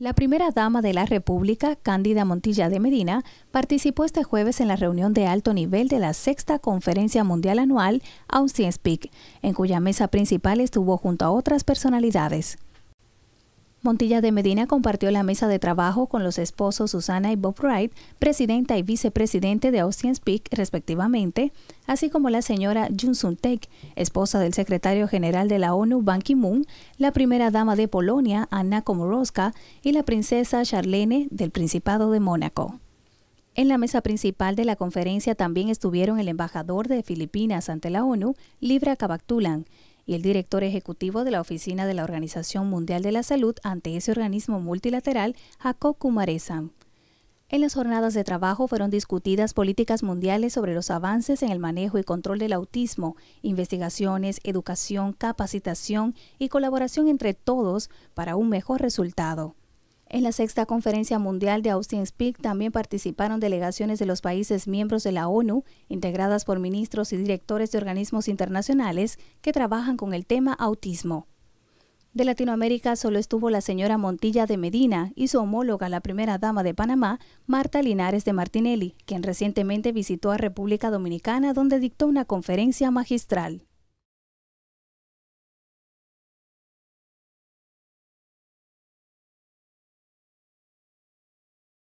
La primera dama de la República, Cándida Montilla de Medina, participó este jueves en la reunión de alto nivel de la sexta conferencia mundial anual Austin Peak, en cuya mesa principal estuvo junto a otras personalidades. Montilla de Medina compartió la mesa de trabajo con los esposos Susana y Bob Wright, presidenta y vicepresidente de Austin Peak, respectivamente, así como la señora Jun Sun esposa del secretario general de la ONU Ban Ki-moon, la primera dama de Polonia Anna Komorowska y la princesa Charlene del Principado de Mónaco. En la mesa principal de la conferencia también estuvieron el embajador de Filipinas ante la ONU, Libra Cabactulan, y el director ejecutivo de la Oficina de la Organización Mundial de la Salud ante ese organismo multilateral, Jacob Kumaresan. En las jornadas de trabajo fueron discutidas políticas mundiales sobre los avances en el manejo y control del autismo, investigaciones, educación, capacitación y colaboración entre todos para un mejor resultado. En la sexta conferencia mundial de Austin Speak también participaron delegaciones de los países miembros de la ONU, integradas por ministros y directores de organismos internacionales que trabajan con el tema autismo. De Latinoamérica solo estuvo la señora Montilla de Medina y su homóloga, la primera dama de Panamá, Marta Linares de Martinelli, quien recientemente visitó a República Dominicana donde dictó una conferencia magistral.